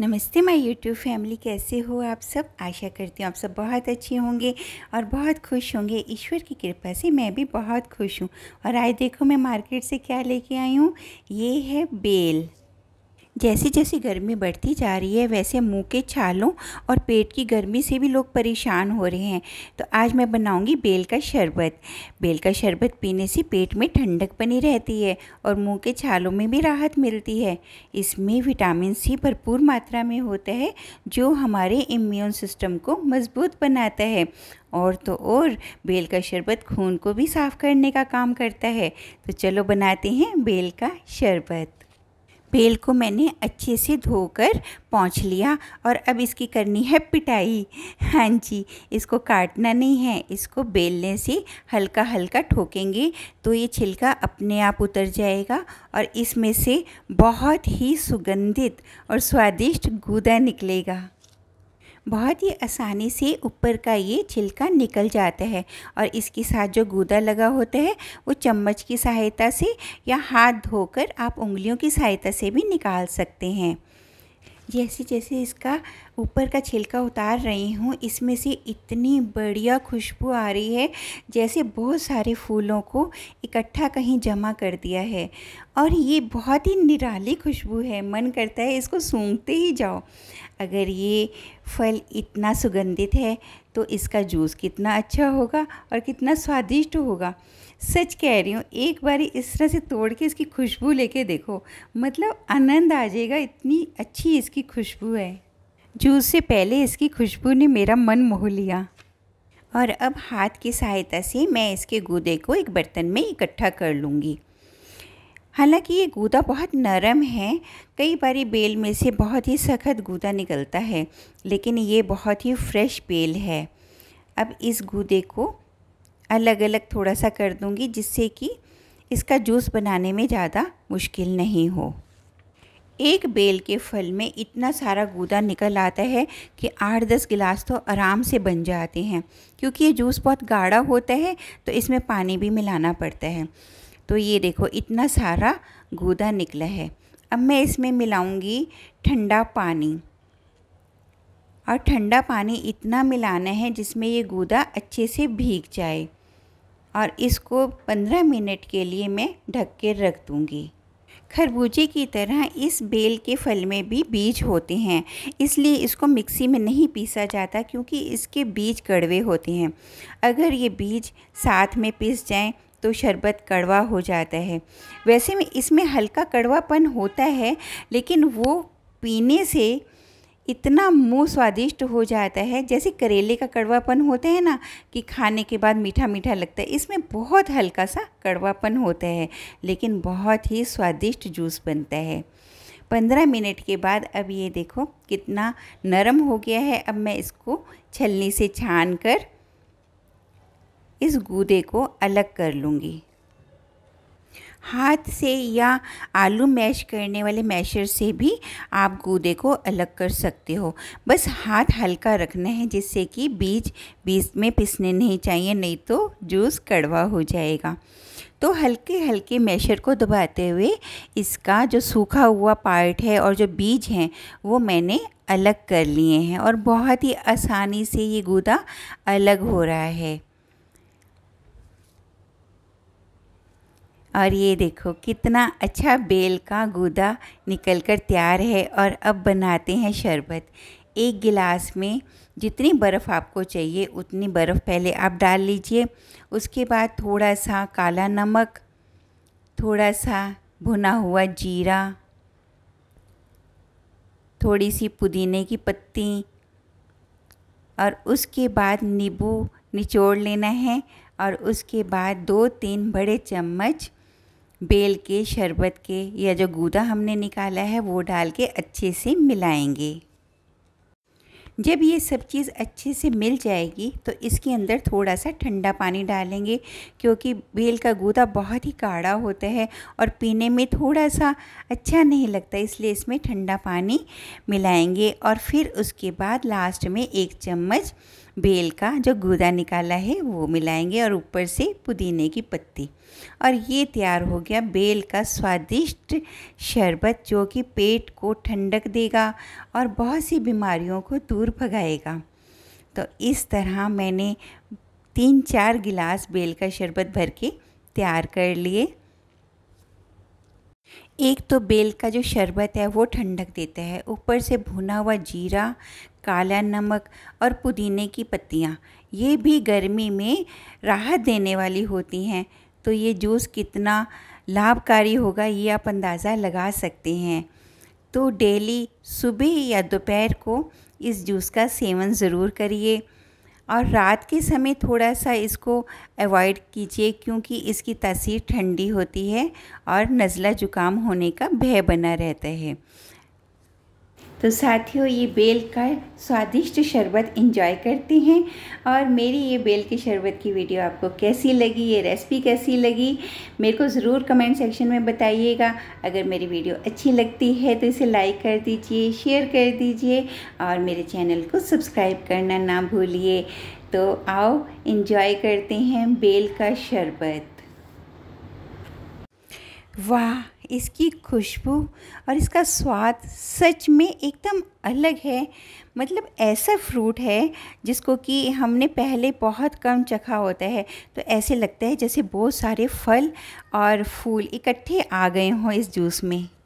नमस्ते my YouTube family कैसे हो आप सब आशा करती हूँ आप सब बहुत अच्छे होंगे और बहुत खुश होंगे ईश्वर की कृपा से मैं भी बहुत खुश हूँ और आज देखो मैं मार्केट से क्या लेके आई हूँ ये है बेल जैसी जैसी गर्मी बढ़ती जा रही है वैसे मुंह के छालों और पेट की गर्मी से भी लोग परेशान हो रहे हैं तो आज मैं बनाऊंगी बेल का शरबत बेल का शरबत पीने से पेट में ठंडक बनी रहती है और मुंह के छालों में भी राहत मिलती है इसमें विटामिन सी भरपूर मात्रा में होता है जो हमारे इम्यून सिस्टम को मजबूत बनाता है और तो और बेल का शरबत खून को भी साफ़ करने का काम करता है तो चलो बनाते हैं बेल का शरबत बेल को मैंने अच्छे से धोकर पहुँच लिया और अब इसकी करनी है पिटाई हाँ जी इसको काटना नहीं है इसको बेलने से हल्का हल्का ठोकेंगे तो ये छिलका अपने आप उतर जाएगा और इसमें से बहुत ही सुगंधित और स्वादिष्ट गूदा निकलेगा बहुत ही आसानी से ऊपर का ये छिलका निकल जाता है और इसके साथ जो गूदा लगा होता है वो चम्मच की सहायता से या हाथ धोकर आप उंगलियों की सहायता से भी निकाल सकते हैं जैसे जैसे इसका ऊपर का छिलका उतार रही हूँ इसमें से इतनी बढ़िया खुशबू आ रही है जैसे बहुत सारे फूलों को इकट्ठा कहीं जमा कर दिया है और ये बहुत ही निराली खुशबू है मन करता है इसको सूंघते ही जाओ अगर ये फल इतना सुगंधित है तो इसका जूस कितना अच्छा होगा और कितना स्वादिष्ट होगा सच कह रही हूँ एक बार इस तरह से तोड़ के इसकी खुशबू लेके देखो मतलब आनंद आ जाएगा इतनी अच्छी इसकी खुशबू है जूस से पहले इसकी खुशबू ने मेरा मन मोह लिया और अब हाथ की सहायता से मैं इसके गूदे को एक बर्तन में इकट्ठा कर लूँगी हालांकि ये गूदा बहुत नरम है कई बारी बेल में से बहुत ही सख्त गूदा निकलता है लेकिन ये बहुत ही फ्रेश बेल है अब इस गूदे को अलग अलग थोड़ा सा कर दूँगी जिससे कि इसका जूस बनाने में ज़्यादा मुश्किल नहीं हो एक बेल के फल में इतना सारा गूदा निकल आता है कि आठ दस गिलास तो आराम से बन जाते हैं क्योंकि ये जूस बहुत गाढ़ा होता है तो इसमें पानी भी मिलाना पड़ता है तो ये देखो इतना सारा गूदा निकला है अब मैं इसमें मिलाऊंगी ठंडा पानी और ठंडा पानी इतना मिलाना है जिसमें ये गूदा अच्छे से भीग जाए और इसको 15 मिनट के लिए मैं ढक के रख दूँगी खरबूजे की तरह इस बेल के फल में भी बीज होते हैं इसलिए इसको मिक्सी में नहीं पीसा जाता क्योंकि इसके बीज कड़वे होते हैं अगर ये बीज साथ में पीस जाएं तो शरबत कड़वा हो जाता है वैसे में इसमें हल्का कड़वापन होता है लेकिन वो पीने से इतना मुँह स्वादिष्ट हो जाता है जैसे करेले का कड़वापन होता है ना कि खाने के बाद मीठा मीठा लगता है इसमें बहुत हल्का सा कड़वापन होता है लेकिन बहुत ही स्वादिष्ट जूस बनता है पंद्रह मिनट के बाद अब ये देखो कितना नरम हो गया है अब मैं इसको छलनी से छान कर इस गूदे को अलग कर लूँगी हाथ से या आलू मैश करने वाले मैशर से भी आप गूदे को अलग कर सकते हो बस हाथ हल्का रखना है जिससे कि बीज बीज में पिसने नहीं चाहिए नहीं तो जूस कड़वा हो जाएगा तो हल्के हल्के मैशर को दबाते हुए इसका जो सूखा हुआ पार्ट है और जो बीज हैं वो मैंने अलग कर लिए हैं और बहुत ही आसानी से ये गूदा अलग हो रहा है और ये देखो कितना अच्छा बेल का गूदा निकल कर तैयार है और अब बनाते हैं शरबत एक गिलास में जितनी बर्फ़ आपको चाहिए उतनी बर्फ़ पहले आप डाल लीजिए उसके बाद थोड़ा सा काला नमक थोड़ा सा भुना हुआ जीरा थोड़ी सी पुदीने की पत्ती और उसके बाद नींबू निचोड़ लेना है और उसके बाद दो तीन बड़े चम्मच बेल के शरबत के या जो गूदा हमने निकाला है वो डाल के अच्छे से मिलाएंगे जब ये सब चीज़ अच्छे से मिल जाएगी तो इसके अंदर थोड़ा सा ठंडा पानी डालेंगे क्योंकि बेल का गूदा बहुत ही काढ़ा होता है और पीने में थोड़ा सा अच्छा नहीं लगता इसलिए इसमें ठंडा पानी मिलाएंगे और फिर उसके बाद लास्ट में एक चम्मच बेल का जो गूदा निकाला है वो मिलाएंगे और ऊपर से पुदीने की पत्ती और ये तैयार हो गया बेल का स्वादिष्ट शरबत जो कि पेट को ठंडक देगा और बहुत सी बीमारियों को दूर भगाएगा तो इस तरह मैंने तीन चार गिलास बेल का शरबत भर के तैयार कर लिए एक तो बेल का जो शरबत है वो ठंडक देता है ऊपर से भुना हुआ जीरा काला नमक और पुदीने की पत्तियाँ ये भी गर्मी में राहत देने वाली होती हैं तो ये जूस कितना लाभकारी होगा ये आप अंदाज़ा लगा सकते हैं तो डेली सुबह या दोपहर को इस जूस का सेवन ज़रूर करिए और रात के समय थोड़ा सा इसको अवॉइड कीजिए क्योंकि इसकी तासीर ठंडी होती है और नज़ला ज़ुकाम होने का भय बना रहता है तो साथियों ये बेल का स्वादिष्ट शरबत इंजॉय करते हैं और मेरी ये बेल के शरबत की वीडियो आपको कैसी लगी ये रेसिपी कैसी लगी मेरे को ज़रूर कमेंट सेक्शन में बताइएगा अगर मेरी वीडियो अच्छी लगती है तो इसे लाइक कर दीजिए शेयर कर दीजिए और मेरे चैनल को सब्सक्राइब करना ना भूलिए तो आओ इन्जॉय करते हैं बेल का शरबत वाह इसकी खुशबू और इसका स्वाद सच में एकदम अलग है मतलब ऐसा फ्रूट है जिसको कि हमने पहले बहुत कम चखा होता है तो ऐसे लगता है जैसे बहुत सारे फल और फूल इकट्ठे आ गए हों इस जूस में